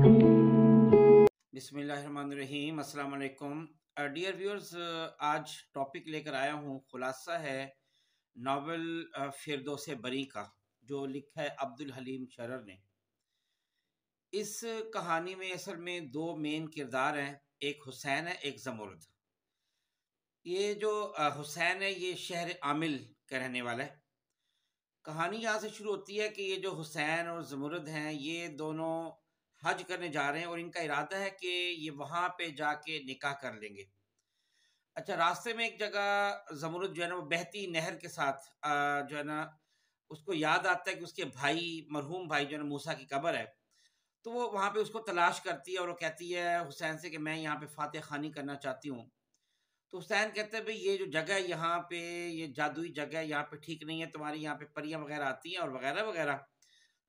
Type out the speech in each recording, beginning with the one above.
बिसमीम dear viewers आज topic लेकर आया हूँ खुलासा है नावल फिरदो से बरी का जो लिखा है अब्दुल हलीम शरर ने इस कहानी में असल में दो मेन किरदार हैं एक हुसैन है एक जमुर्द ये जो हुसैन है ये शहर आमिल के रहने वाला है कहानी यहाँ से शुरू होती है कि ये जो हुसैन और जमुर्द हैं ये दोनों हज करने जा रहे हैं और इनका इरादा है कि ये वहाँ पे जाके निकाह कर लेंगे अच्छा रास्ते में एक जगह जमरुद जो है ना वो बहती नहर के साथ जो है ना उसको याद आता है कि उसके भाई मरहूम भाई जो है ना मूसा की कबर है तो वो वहाँ पे उसको तलाश करती है और वो कहती है हुसैन से कि मैं यहाँ पे फातह खानी करना चाहती हूँ तो हुसैन कहते हैं भाई ये जो जगह है यहाँ पे ये जादुई जगह है यहाँ पे ठीक नहीं है तुम्हारी यहाँ पे परियाँ वगैरह आती हैं और वगैरह वगैरह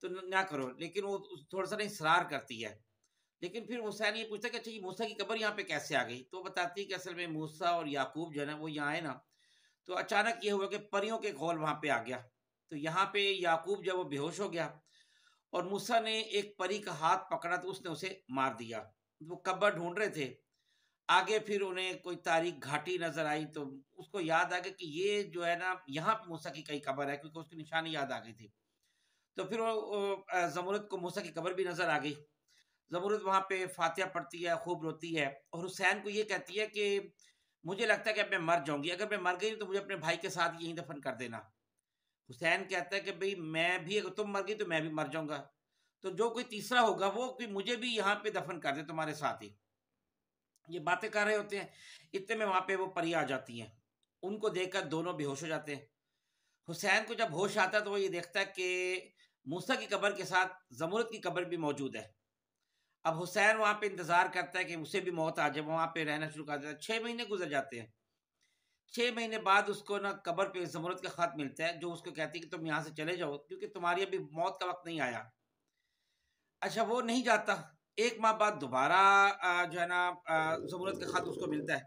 तो ना करो लेकिन वो थोड़ा सा नहीं इसरार करती है लेकिन फिर हुसैन ये पूछता कि अच्छा ये मूसा की कबर यहाँ पे कैसे आ गई तो बताती है कि असल में मूसा और याकूब जो है ना वो यहाँ आए ना तो अचानक ये हुआ कि परियों के घोल वहाँ पे आ गया तो यहाँ पे याकूब जब वो बेहोश हो गया और मूसा ने एक परी का हाथ पकड़ा तो उसने उसे मार दिया वो कबर ढूंढ रहे थे आगे फिर उन्हें कोई तारीख घाटी नजर आई तो उसको याद आ गया कि ये जो है ना यहाँ पे मूसा की कई कबर है क्योंकि उसकी निशानी याद आ गई थी तो फिर वो जमूरत को मूसा की कबर भी नज़र आ गई जमूरत वहाँ पे फातिया पढ़ती है खूब रोती है और हुसैन को ये कहती है कि मुझे लगता है कि अब मैं मर जाऊंगी अगर मैं मर गई तो मुझे अपने भाई के साथ यहीं दफन कर देना हुसैन कहता है कि भाई मैं भी अगर तुम मर गई तो मैं भी मर जाऊंगा तो जो कोई तीसरा होगा वो भी मुझे भी यहाँ पे दफन कर दे तुम्हारे साथ ही ये बातें कर रहे होते हैं इतने में वहाँ पे वो परी आ जाती हैं उनको देखकर दोनों बेहोश हो जाते हैं हुसैन को जब होश आता है तो वो ये देखता है कि मूसा की कब्र के साथ जमूरत की कब्र भी मौजूद है अब हुसैन वहाँ पे इंतज़ार करता है कि उसे भी मौत आ जाए वहाँ पे रहना शुरू कर देता है छः महीने गुजर जाते हैं छः महीने बाद उसको ना कब्र पे जमूरत का ख़त मिलता है जो उसको कहती है कि तुम यहाँ से चले जाओ क्योंकि तुम्हारी अभी मौत का वक्त नहीं आया अच्छा वो नहीं जाता एक माह बाद दोबारा जो है ना जमूरत का ख़त उसको मिलता है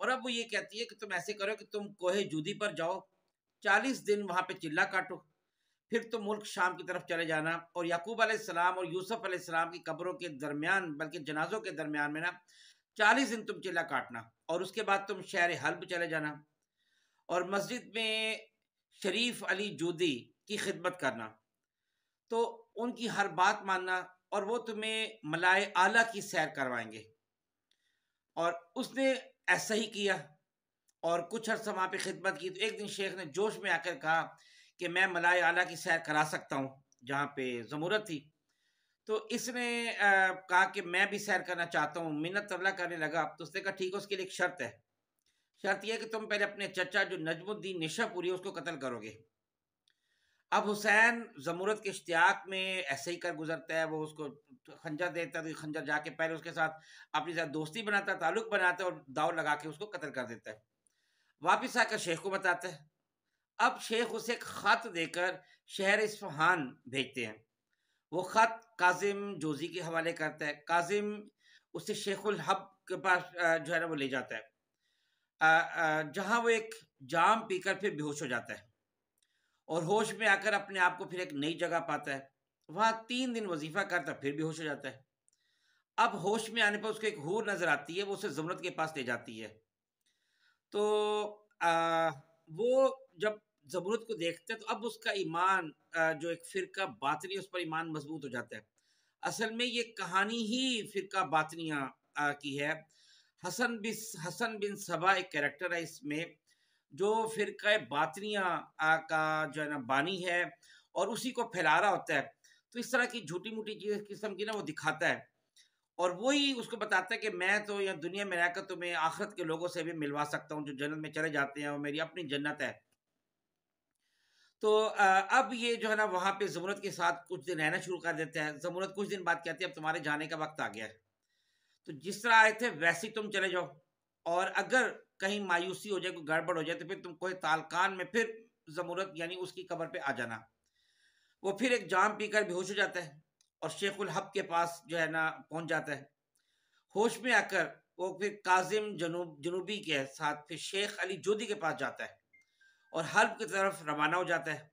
और अब वो ये कहती है कि तुम ऐसे करो कि तुम कोहे जूदी पर जाओ चालीस दिन वहाँ पे चिल्ला काटो फिर तो मुल्क शाम की तरफ चले जाना और याकूब आसमाम और यूसुफ आसमाम की कब्रों के दरमियान बल्कि जनाजों के दरमियान में ना चालीस दिन तुम चिल्ला काटना और उसके बाद तुम शहर हल्ब चले जाना और मस्जिद में शरीफ अली जूदी की खिदमत करना तो उनकी हर बात मानना और वो तुम्हें मलाए आला की सैर करवाएंगे और उसने ऐसा ही किया और कुछ अरसा वहाँ पर खिदमत की तो एक दिन शेख ने जोश में आकर कहा कि मैं मलाय आला की सैर करा सकता हूँ जहाँ पे जमूरत थी तो इसने कहा कि मैं भी सैर करना चाहता हूँ मिन्नत तबला करने लगा तो उसने कहा ठीक है उसके लिए एक शर्त है शर्त यह कि तुम पहले अपने चचा जो नजमुद्दीन निशापुरी है उसको कत्ल करोगे अब हुसैन जमूरत के इश्तियाक में ऐसे ही कर गुजरता है वो उसको खंजर देता है तो खंजर जाके पहले उसके साथ अपनी साथ दोस्ती बनाता है ताल्लुक बनाता है और दाव लगा के उसको कत्ल कर देता है वापस आकर शेख को बताता है अब शेख उसे एक ख़त देकर शहर इस्फहान भेजते हैं वो ख़त काजिम जोजी के हवाले करता है काजिम उसे शेखुल हब के पास जो है ना वो ले जाता है जहाँ वो एक जाम पीकर फिर बेहोश हो जाता है और होश में आकर अपने आप को फिर एक नई जगह पाता है वहाँ तीन दिन वजीफ़ा करता फिर बेहोश हो जाता है अब होश में आने पर उसको एक हूर नज़र आती है वो उसे जमरत के पास ले जाती है तो आ, वो जब जबरूत को देखते हैं तो अब उसका ईमान जो एक फ़िरका बातनी उस पर ईमान मजबूत हो जाता है असल में ये कहानी ही फ़िरका बातनिया की है हसन बिन हसन बिन सबा एक कैरेक्टर है इसमें जो फ़िरका बातनिया का जो है ना बानी है और उसी को फैला रहा होता है तो इस तरह की झूठी मूठी चीज़ किस्म की ना वो दिखाता है और वही उसको बताता है कि मैं तो या दुनिया में रहकर तुम्हें तो आखरत के लोगों से भी मिलवा सकता हूँ जो जन्नत में चले जाते हैं वो मेरी अपनी जन्नत है तो अब ये जो है ना वहाँ पे जमूरत के साथ कुछ दिन रहना शुरू कर देते हैं जमूरत कुछ दिन बाद कहती है अब तुम्हारे जाने का वक्त आ गया है तो जिस तरह आए थे वैसे ही तुम चले जाओ और अगर कहीं मायूसी हो जाए कोई गड़बड़ हो जाए तो फिर तुम कोई तालकान में फिर जमूरत यानी उसकी कबर पर आ जाना वो फिर एक जाम पीकर बेहोश हो जाता है और शेखुल हब के पास जो है ना पहुंच जाता है होश में आकर वो फिर काजिम जनूब जनूबी के साथ फिर शेख अली जोधी के पास जाता है और हल्ब की तरफ रवाना हो जाता है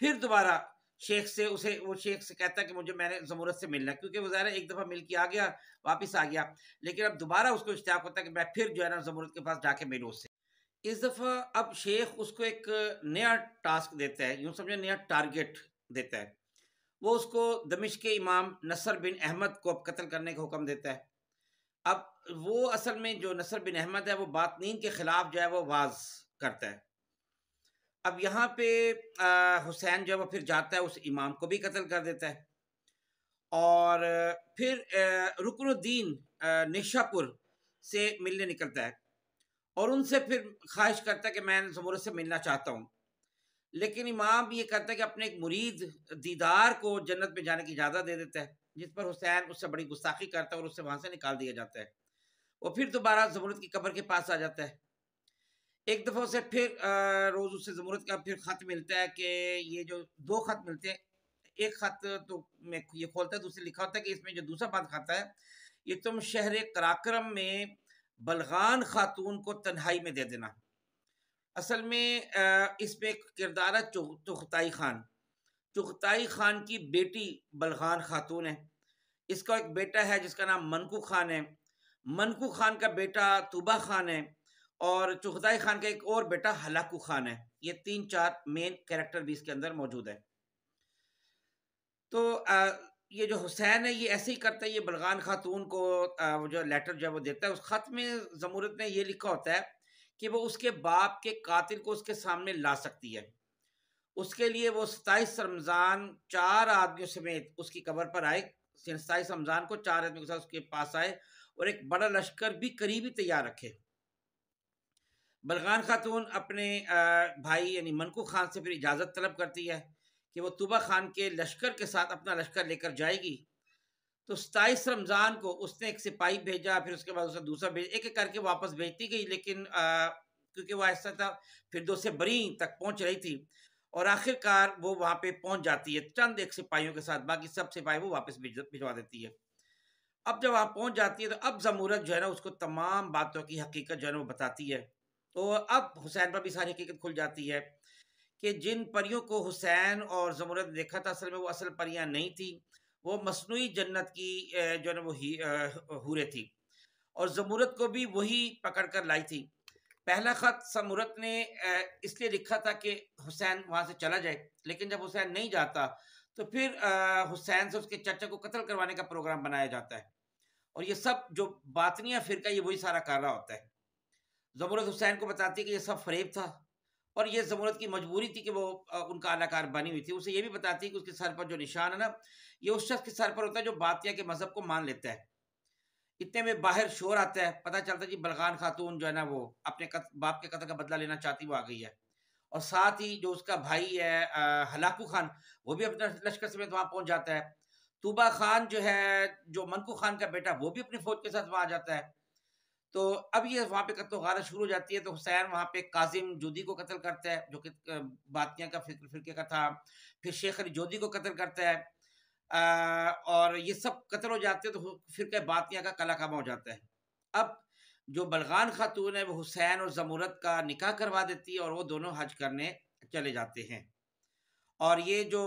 फिर दोबारा शेख से उसे वो शेख से कहता है कि मुझे मैंने जमूरत से मिलना क्योंकि वो ज़ाहिर एक दफ़ा मिल के आ गया वापस आ गया लेकिन अब दोबारा उसको इश्ताक होता है कि मैं फिर जो है ना जमूरत के पास जाके मिलूँ उससे इस दफ़ा अब शेख उसको एक नया टास्क देता है यूँ समझे नया टारगेट देता है वो उसको दमिश के इमाम नसर बिन अहमद को अब कत्ल करने का हुक्म देता है अब वो असल में जो नसर बिन अहमद है वो नींद के ख़िलाफ़ जो है वो वाज करता है अब यहाँ पे हुसैन जो है वो फिर जाता है उस इमाम को भी कत्ल कर देता है और फिर रुकनुद्दीन निशापुर से मिलने निकलता है और उनसे फिर ख्वाहिश करता है कि मैं जमूरत से मिलना चाहता हूँ लेकिन इमाम ये कहता है कि अपने एक मुरीद दीदार को जन्नत में जाने की इजाज़त दे देता है जिस पर हुसैन उससे बड़ी गुस्ताखी करता है और उससे वहाँ से निकाल दिया जाता है वो फिर दोबारा जमूरत की कब्र के पास आ जाता है एक दफ़ा उसे फिर रोज़ उससे जमूरत का फिर ख़त मिलता है कि ये जो दो ख़त मिलते हैं एक ख़त तो मैं ये खोलता है दूसरे लिखा होता है कि इसमें जो दूसरा बात खाता है ये तुम शहर कराक्रम में बलगान खातून को तन्हाई में दे देना असल में इसमें किरदार है चुगताई खान चुगताई खान की बेटी बलखान खातून है इसका एक बेटा है जिसका नाम मनकू खान है मनकू खान का बेटा तुबा खान है और चुगताई खान का एक और बेटा हलाकू खान है ये तीन चार मेन कैरेक्टर भी इसके अंदर मौजूद है तो आ, ये जो हुसैन है ये ऐसे ही करता है ये बलगान खातून को आ, जो लेटर जो है वो देता है उस खत में जमूरत ने ये लिखा होता है कि वो उसके बाप के कातिल को उसके सामने ला सकती है उसके लिए वो सताईस रमज़ान चार आदमियों समेत उसकी कबर पर आए सताईस रमज़ान को चार आदमियों के साथ उसके पास आए और एक बड़ा लश्कर भी करीबी तैयार रखे बलगान खातून अपने भाई यानी मनकू खान से फिर इजाज़त तलब करती है कि वो तुबा खान के लश्कर के साथ अपना लश्कर लेकर जाएगी तो सताईस रमज़ान को उसने एक सिपाही भेजा फिर उसके बाद उसने दूसरा भेज एक एक करके वापस भेजती गई लेकिन आ, क्योंकि वो ऐसा था फिर दो से बरी तक पहुंच रही थी और आखिरकार वो वहां पे पहुंच जाती है चंद एक सिपाहियों के साथ बाकी सब सिपाही वो वापस भिजवा देती है अब जब वहां पहुंच जाती है तो अब जमूरत जो है ना उसको तमाम बातों की हकीकत जो है ना वो बताती है तो अब हुसैन पर भी सारी हकीकत खुल जाती है कि जिन परियों को हुसैन और जमूरत देखा था असल में वो असल परियाँ नहीं थी वो मसनू जन्नत की जो है वो ही थी और जमूरत को भी वही पकड़ कर लाई थी पहला ख़त समूरत ने इसलिए लिखा था कि हुसैन वहाँ से चला जाए लेकिन जब हुसैन नहीं जाता तो फिर हुसैन से उसके चचा को कत्ल करवाने का प्रोग्राम बनाया जाता है और ये सब जो बातनिया फिरका ये वही सारा कर रहा होता है जमूरत हुसैन को बताती है कि ये सब फरेब था और ये जमूरत की मजबूरी थी कि वो उनका अलाकार बनी हुई थी उसे ये भी बताती है कि उसके सर पर जो निशान है ना ये उस शख्स के सर पर होता है जो बातिया के मजहब को मान लेता है इतने में बाहर शोर आता है पता चलता है कि बलगान खातून जो है ना वो अपने कत, बाप के कत्ल का बदला लेना चाहती वो आ गई है और साथ ही जो उसका भाई है हलाकू खान वो भी अपने लश्कर समेत वहाँ पहुँच जाता है तूबा खान जो है जो मनकू खान का बेटा वो भी अपनी फौज के साथ वहाँ आ जाता है तो अब ये वहाँ पे कत्ल गारत शुरू हो जाती है तो हुसैन वहाँ पे काजिम जोदी को कत्ल करता है जो कि बातियाँ का फिर फिरके का था फिर शेख अली जोदी को कत्ल करता है और ये सब कत्ल हो जाते हैं तो फिर बातियाँ का कलाकामा हो जाता है अब जो बलगान खातून है वो हुसैन और जमूरत का निकाह करवा देती है और वो दोनों हज करने चले जाते हैं और ये जो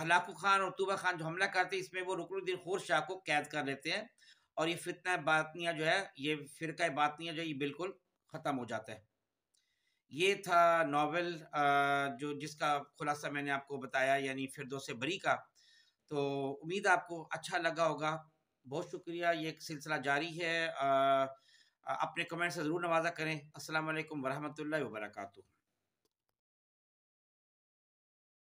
हलाकू खान और तूबा खान जो हमला करते हैं इसमें वो रुकनुद्दीन खोर शाह को कैद कर लेते हैं और ये फितना बातनिया जो है ये फ़िरका बातनिया जो ये बिल्कुल ख़त्म हो जाता है ये था नावल जो जिसका खुलासा मैंने आपको बताया यानी दो से बरी का तो उम्मीद आपको अच्छा लगा होगा बहुत शुक्रिया ये एक सिलसिला जारी है अपने कमेंट से ज़रूर नवाज़ा करें असल वरहमल वर्का